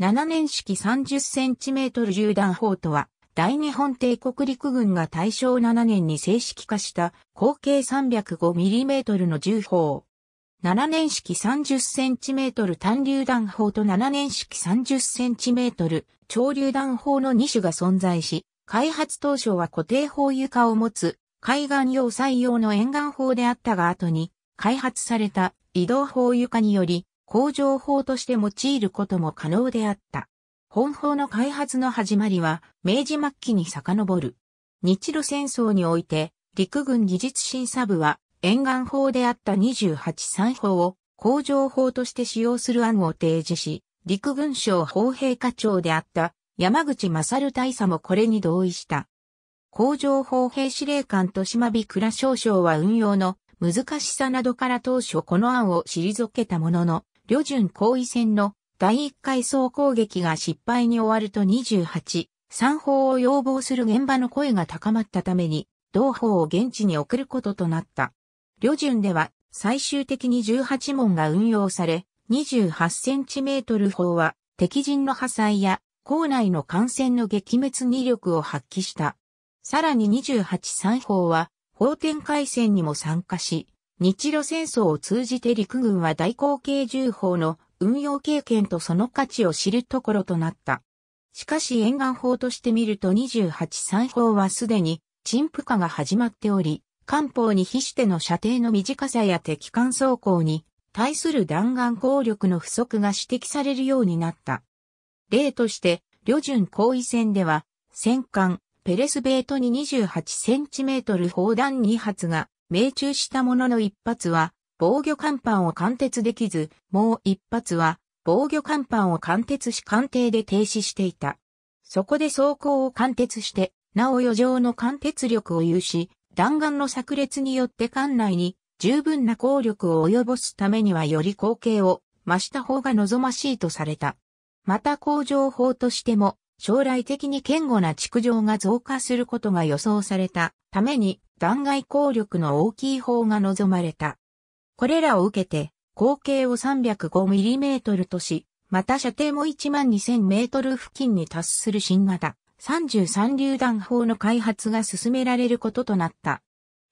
7年式 30cm 銃弾砲とは、大日本帝国陸軍が大正7年に正式化した口径 305mm の銃砲。7年式 30cm 単榴弾砲と7年式 30cm 超榴弾砲の2種が存在し、開発当初は固定砲床を持つ海岸用採用の沿岸砲であったが後に開発された移動砲床により工場法として用いることも可能であった。本法の開発の始まりは明治末期に遡る。日露戦争において陸軍技術審査部は沿岸法であった28三法を工場法として使用する案を提示し、陸軍省法兵課長であった山口勝大佐もこれに同意した。工場法兵司令官と島美倉少将は運用の難しさなどから当初この案を退けたものの、旅順後位戦の第1回総攻撃が失敗に終わると28、三法を要望する現場の声が高まったために、同法を現地に送ることとなった。旅順では最終的に18門が運用され、28センチメートル砲は敵陣の破砕や校内の艦船の撃滅に力を発揮した。さらに28三砲は、法展開戦にも参加し、日露戦争を通じて陸軍は大口径銃砲の運用経験とその価値を知るところとなった。しかし沿岸砲として見ると28三砲はすでに陳腐化が始まっており、艦砲に比しての射程の短さや敵艦走行に対する弾丸効力の不足が指摘されるようになった。例として、旅順後位戦では、戦艦、ペレスベートに28センチメートル砲弾2発が命中したものの一発は防御甲板を貫徹できず、もう一発は防御甲板を貫徹し艦艇で停止していた。そこで走行を貫徹して、なお余剰の貫徹力を有し、弾丸の炸裂によって艦内に十分な効力を及ぼすためにはより光景を増した方が望ましいとされた。また工場法としても、将来的に堅固な築城が増加することが予想されたために弾劾効力の大きい方が望まれた。これらを受けて、口径を 305mm とし、また射程も 12000m 付近に達する新型33榴弾砲の開発が進められることとなった。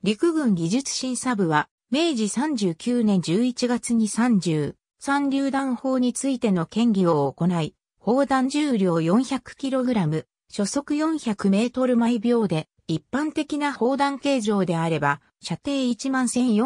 陸軍技術審査部は、明治39年11月に30、3榴弾砲についての研議を行い、砲弾重量 400kg、初速 400m 毎秒で、一般的な砲弾形状であれば、射程1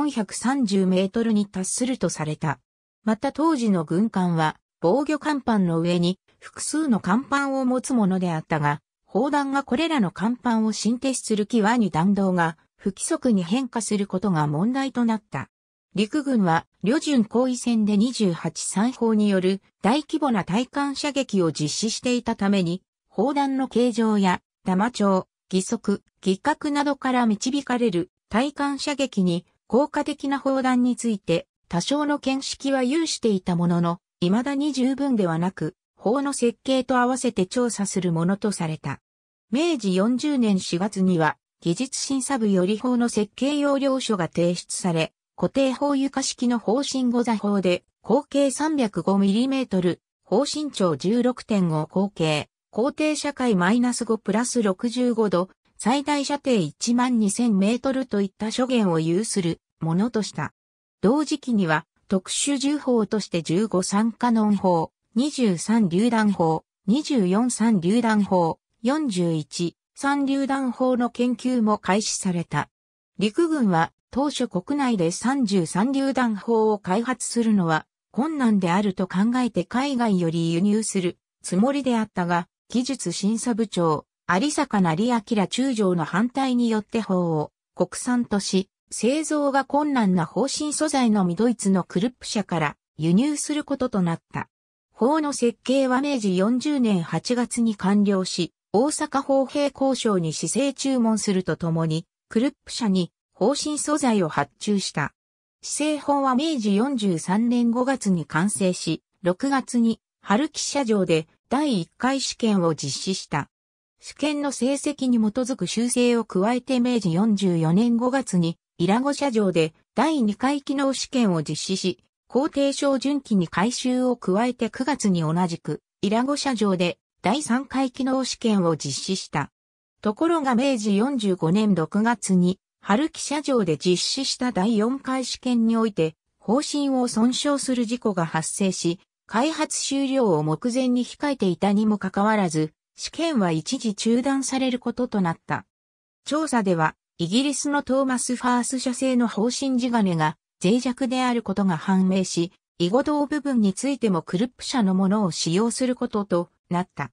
1430m に達するとされた。また当時の軍艦は、防御甲板の上に複数の甲板を持つものであったが、砲弾がこれらの甲板を進呈する際に弾道が不規則に変化することが問題となった。陸軍は、旅順行為戦で28三砲による大規模な対艦射撃を実施していたために、砲弾の形状や、弾調、義足、義角などから導かれる対艦射撃に効果的な砲弾について多少の見識は有していたものの、未だに十分ではなく、法の設計と合わせて調査するものとされた。明治40年4月には、技術審査部より法の設計要領書が提出され、固定砲床式の方針5座砲で、口径 305mm、方針長16.5口径、工程社会マイナス5プラス65度、最大射程1万2000メートルといった諸言を有するものとした。同時期には特殊銃砲として15三カノン砲、23榴弾砲、24三榴弾砲、41三榴弾砲の研究も開始された。陸軍は当初国内で33榴弾砲を開発するのは困難であると考えて海外より輸入するつもりであったが、技術審査部長、有坂成明中将の反対によって砲を国産とし、製造が困難な方針素材のミドイツのクルップ社から輸入することとなった。砲の設計は明治40年8月に完了し、大阪砲兵交渉に姿勢注文するとともに、クルップ社に方針素材を発注した。施政法は明治43年5月に完成し、6月に春木社場で第1回試験を実施した。試験の成績に基づく修正を加えて明治44年5月に、イラゴ社場で第2回機能試験を実施し、工程賞準期に改修を加えて9月に同じく、イラゴ社場で第3回機能試験を実施した。ところが明治45年6月に、春木社長で実施した第4回試験において、方針を損傷する事故が発生し、開発終了を目前に控えていたにもかかわらず、試験は一時中断されることとなった。調査では、イギリスのトーマス・ファース社製の方針地金が脆弱であることが判明し、囲碁道部分についてもクルップ社のものを使用することとなった。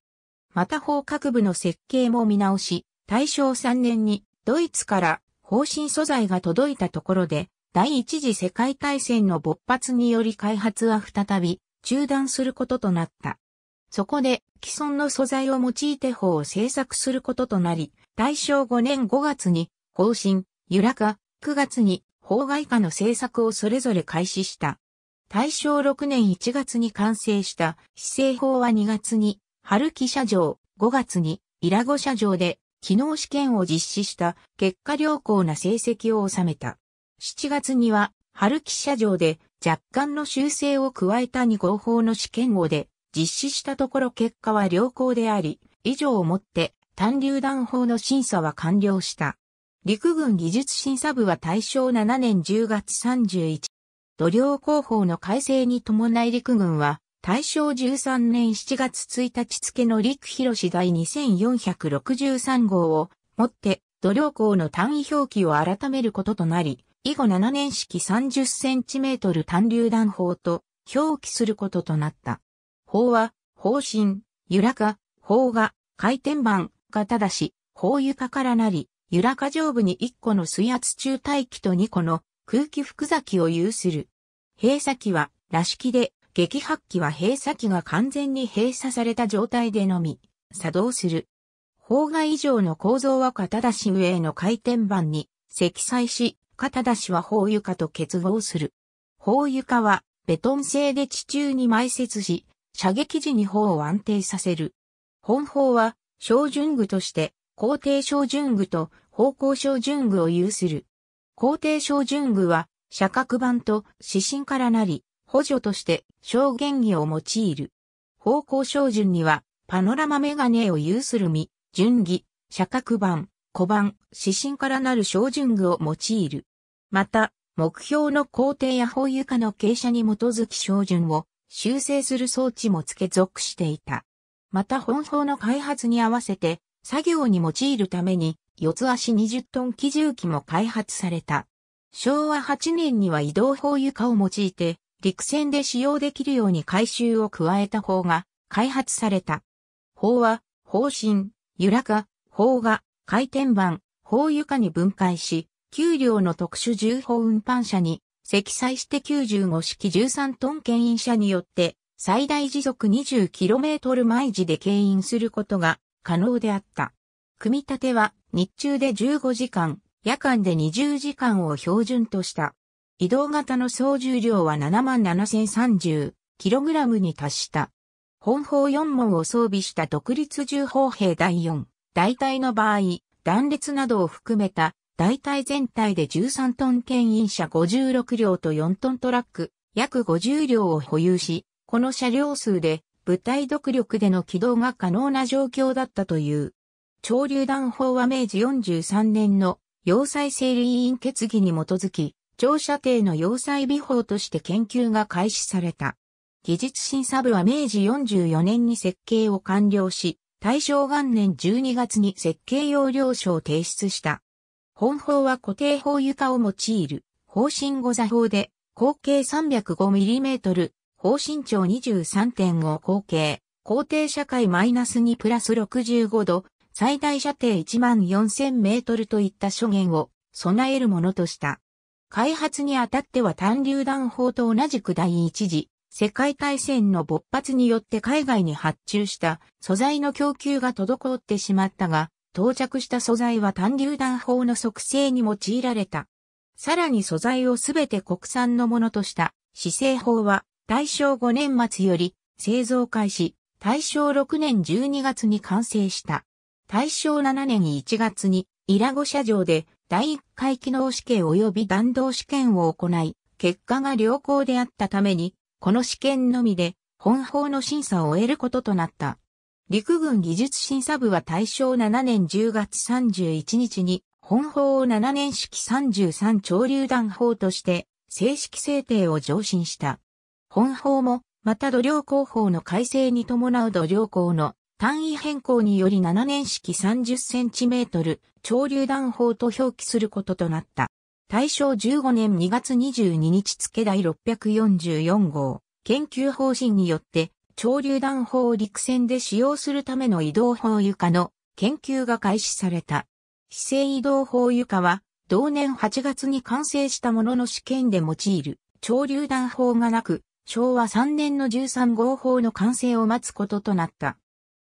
また法各部の設計も見直し、大正3年にドイツから方針素材が届いたところで、第一次世界大戦の勃発により開発は再び中断することとなった。そこで既存の素材を用いて法を制作することとなり、大正5年5月に方針、揺らか、9月に法外化の制作をそれぞれ開始した。大正6年1月に完成した施政法は2月に、春木社場、5月に、イラゴ社場で機能試験を実施した結果良好な成績を収めた。7月には、春記社長で若干の修正を加えた2号法の試験後で実施したところ結果は良好であり、以上をもって単流弾法の審査は完了した。陸軍技術審査部は大正7年10月31、土量工法の改正に伴い陸軍は大正13年7月1日付の陸広第2463号をもって土量校の単位表記を改めることとなり、以後7年式3 0トル単流弾砲と表記することとなった。砲は、砲身、揺らか、砲が、回転板、がただし、砲床からなり、揺らか上部に1個の水圧中待機と2個の空気複座機を有する。閉鎖機は、らしきで、激発機は閉鎖機が完全に閉鎖された状態でのみ、作動する。方外以上の構造は肩出し上の回転板に積載し、肩出しは砲床と結合する。砲床はベトン製で地中に埋設し、射撃時に砲を安定させる。本砲は照準具として皇帝照準具と方向照準具を有する。皇帝照準具は射角板と指針からなり、補助として小言儀を用いる。方向照準には、パノラマメガネを有するみ、順儀、射角板、小板、指針からなる照準具を用いる。また、目標の工程や法床の傾斜に基づき照準を修正する装置も付け属していた。また本法の開発に合わせて作業に用いるために四つ足20トン機重機も開発された。昭和8年には移動法床を用いて陸戦で使用できるように改修を加えた砲が開発された。砲は、砲身、揺らか、砲が、回転板、砲床に分解し、給料の特殊重砲運搬車に積載して95式13トン牽引車によって最大時速 20km 毎時で牽引することが可能であった。組み立ては日中で15時間、夜間で20時間を標準とした。移動型の総重量は 77,030kg に達した。本砲4門を装備した独立重砲兵第4、大隊の場合、断裂などを含めた大隊全体で13トン牽引車56両と4トントラック、約50両を保有し、この車両数で部隊独力での起動が可能な状況だったという。潮流弾砲は明治43年の要塞整理委員決議に基づき、長射程の要塞美法として研究が開始された。技術審査部は明治44年に設計を完了し、大正元年12月に設計要領書を提出した。本法は固定法床を用いる、方針語座法で、口径 305mm、方針長23.5口径、皇帝社会マイナス2プラス65度、最大射程1万4000メートルといった諸言を備えるものとした。開発にあたっては単流弾砲と同じく第一次世界大戦の勃発によって海外に発注した素材の供給が滞ってしまったが、到着した素材は単流弾砲の促成に用いられた。さらに素材をすべて国産のものとした施政法は大正5年末より製造開始、大正6年12月に完成した。大正7年1月にイラゴ社場で第1回機能試験及び弾道試験を行い、結果が良好であったために、この試験のみで、本法の審査を終えることとなった。陸軍技術審査部は大正7年10月31日に、本法を7年式33潮流弾法として、正式制定を上申した。本法も、また土量工法の改正に伴う土量工の単位変更により7年式 30cm 潮流弾砲と表記することとなった。大正15年2月22日付第644号研究方針によって潮流弾砲を陸戦で使用するための移動砲床の研究が開始された。非正移動砲床は同年8月に完成したものの試験で用いる潮流弾砲がなく昭和3年の13号砲の完成を待つこととなった。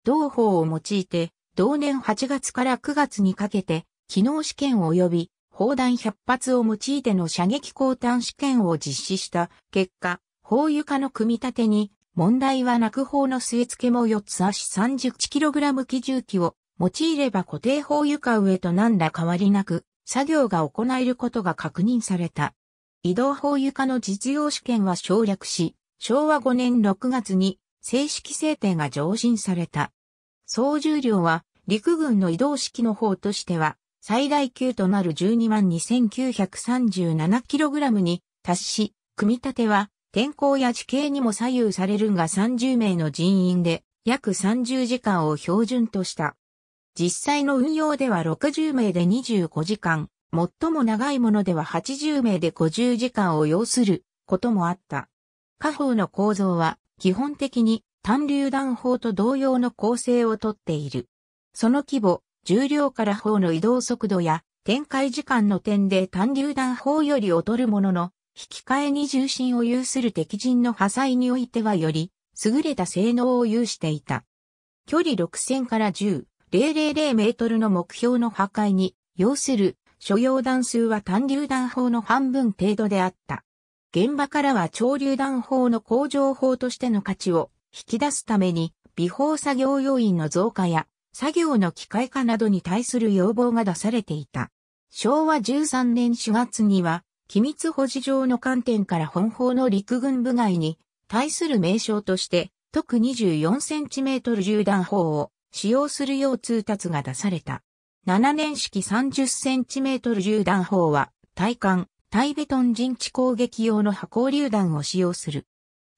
同法を用いて、同年8月から9月にかけて、機能試験及び砲弾100発を用いての射撃交換試験を実施した結果、砲床の組み立てに問題はなく砲の据え付けも4つ足 31kg 機重機を用いれば固定砲床上と何ら変わりなく作業が行えることが確認された。移動砲床の実用試験は省略し、昭和5年6月に正式制定が上申された。総重量は陸軍の移動式の方としては最大級となる 122,937kg に達し、組み立ては天候や地形にも左右されるが30名の人員で約30時間を標準とした。実際の運用では60名で25時間、最も長いものでは80名で50時間を要することもあった。下方の構造は基本的に単榴弾砲と同様の構成をとっている。その規模、重量から砲の移動速度や展開時間の点で単榴弾砲より劣るものの、引き換えに重心を有する敵陣の破砕においてはより、優れた性能を有していた。距離6000から10、000メートルの目標の破壊に、要する、所要弾数は単榴弾砲の半分程度であった。現場からは超榴弾砲の工場砲としての価値を引き出すために、微法作業要員の増加や、作業の機械化などに対する要望が出されていた。昭和13年4月には、機密保持上の観点から本法の陸軍部外に対する名称として、特 24cm 銃弾砲を使用するよう通達が出された。7年式 30cm 銃弾砲は、対艦、対ベトン陣地攻撃用の破鋼榴弾を使用する。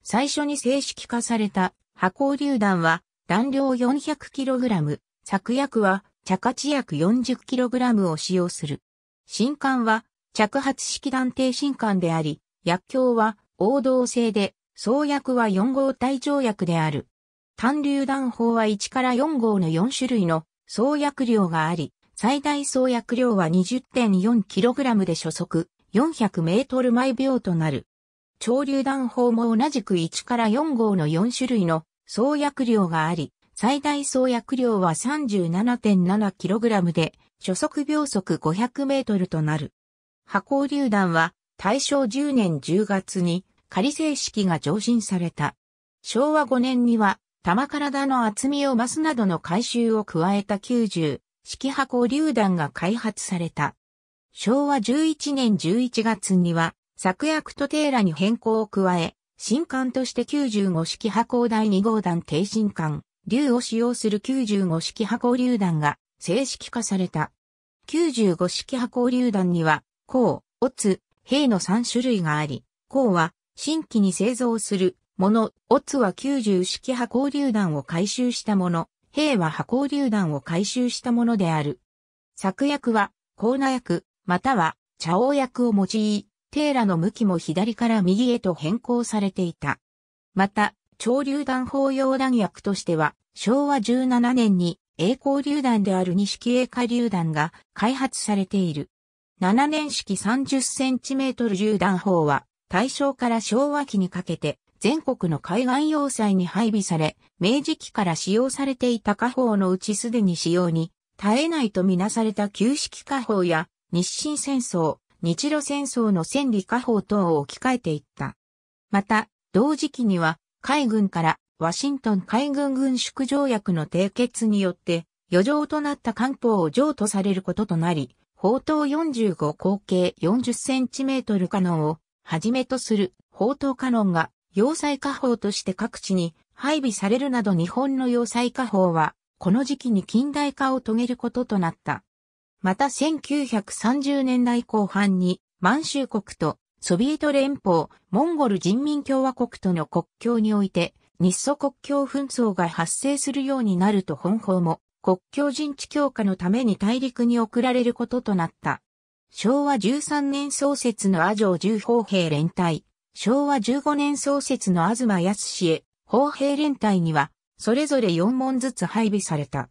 最初に正式化された破鋼榴弾は弾量 400kg、作薬は着地薬 40kg を使用する。新管は着発式弾定新管であり、薬莢は王道製で、創薬は4号体条薬である。単榴弾砲は1から4号の4種類の創薬量があり、最大創薬量は 20.4kg で初速4 0 0ル毎秒となる。超榴弾砲も同じく1から4号の4種類の創薬量があり、最大創薬量は 37.7kg で、初速秒速500メートルとなる。波光榴弾は大正10年10月に仮正式が上申された。昭和5年には玉体の厚みを増すなどの改修を加えた90式波光榴弾が開発された。昭和11年11月には作薬とテーラに変更を加え、新艦として95式波高第2号弾低新艦、竜を使用する95式波高榴弾が正式化された。95式波高榴弾には、鋼、オツ、兵の3種類があり、鋼は新規に製造するもの、オツは90式波高榴弾を回収したもの、兵は波高榴弾を回収したものである。作薬は、コーナ薬、または、茶王薬を用い、テーラの向きも左から右へと変更されていた。また、潮流弾砲用弾薬としては、昭和17年に栄光榴弾である錦栄火榴弾が開発されている。7年式30センチメートル榴弾砲は、大正から昭和期にかけて、全国の海岸要塞に配備され、明治期から使用されていた火砲のうちすでに使用に、耐えないとみなされた旧式火砲や、日清戦争、日露戦争の戦利下砲等を置き換えていった。また、同時期には、海軍からワシントン海軍軍縮条約の締結によって、余剰となった官報を譲渡されることとなり、砲塔45口径40センチメートルカノンをはじめとする砲塔カノンが要塞火砲として各地に配備されるなど日本の要塞火砲はこの時期に近代化を遂げることとなった。また1930年代後半に満州国とソビエト連邦、モンゴル人民共和国との国境において、日ソ国境紛争が発生するようになると本邦も国境人地強化のために大陸に送られることとなった。昭和13年創設の阿城重砲兵連隊、昭和15年創設の東康へ砲兵連隊には、それぞれ4門ずつ配備された。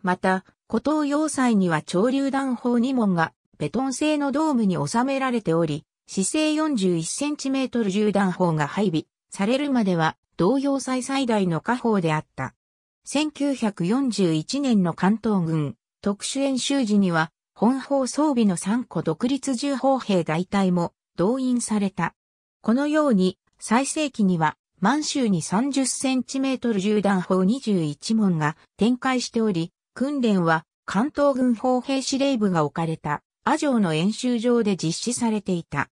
また、古東要塞には潮流弾砲2門がベトン製のドームに収められており、姿勢 41cm 銃弾砲が配備されるまでは同要塞最大の火砲であった。1941年の関東軍特殊演習時には本砲装備の3個独立銃砲兵大隊も動員された。このように最盛期には満州に 30cm 銃弾砲21門が展開しており、訓練は関東軍砲兵司令部が置かれた阿城の演習場で実施されていた。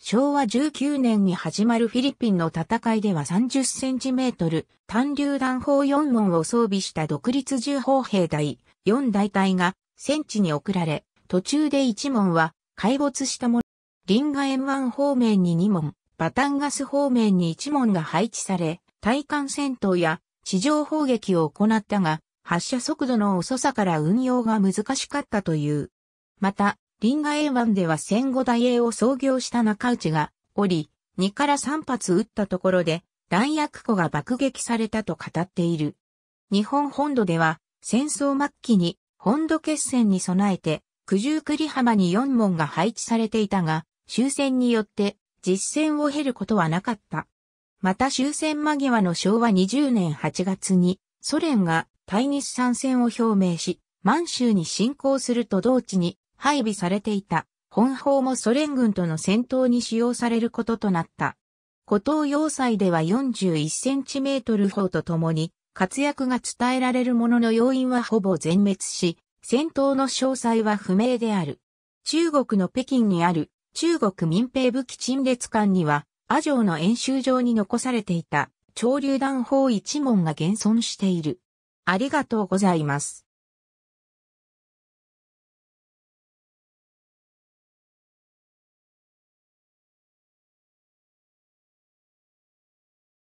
昭和19年に始まるフィリピンの戦いでは30センチメートル単流弾砲4門を装備した独立銃砲兵隊4大隊が戦地に送られ、途中で1門は海没したもの、リンガ円方面に2門、バタンガス方面に1門が配置され、対艦戦闘や地上砲撃を行ったが、発射速度の遅さから運用が難しかったという。また、リンガ A1 では戦後大英を創業した中内が、おり、2から3発撃ったところで、弾薬庫が爆撃されたと語っている。日本本土では、戦争末期に本土決戦に備えて、九十九里浜に4門が配置されていたが、終戦によって実戦を経ることはなかった。また終戦間際の昭和20年8月に、ソ連が対日参戦を表明し、満州に侵攻すると同地に配備されていた本砲もソ連軍との戦闘に使用されることとなった。古東要塞では41センチメートル砲と共に活躍が伝えられるものの要因はほぼ全滅し、戦闘の詳細は不明である。中国の北京にある中国民兵武器陳列館には、阿城の演習場に残されていた潮流弾砲一門が現存している。ありがとうございます。